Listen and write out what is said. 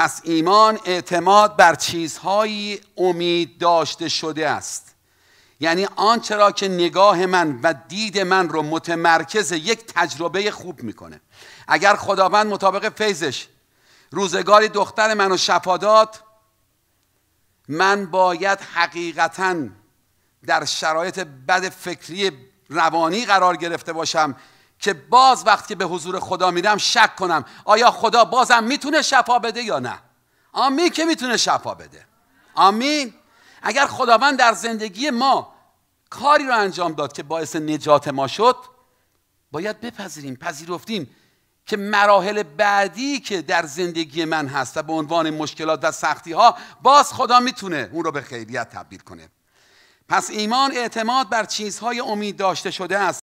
پس ایمان اعتماد بر چیزهایی امید داشته شده است یعنی آنچه را که نگاه من و دید من رو متمرکز یک تجربه خوب میکنه اگر خداوند مطابق فیضش روزگاری دختر منو شفا داد من باید حقیقتا در شرایط بد فکری روانی قرار گرفته باشم که باز وقتی به حضور خدا میرم شک کنم آیا خدا بازم میتونه شفا بده یا نه آمین که میتونه شفا بده آمین اگر خداوند در زندگی ما کاری رو انجام داد که باعث نجات ما شد باید بپذیریم پذیرفتیم که مراحل بعدی که در زندگی من هست و به عنوان مشکلات و سختی ها باز خدا میتونه اون رو به خیریت تبدیل کنه پس ایمان اعتماد بر چیزهای امید داشته شده است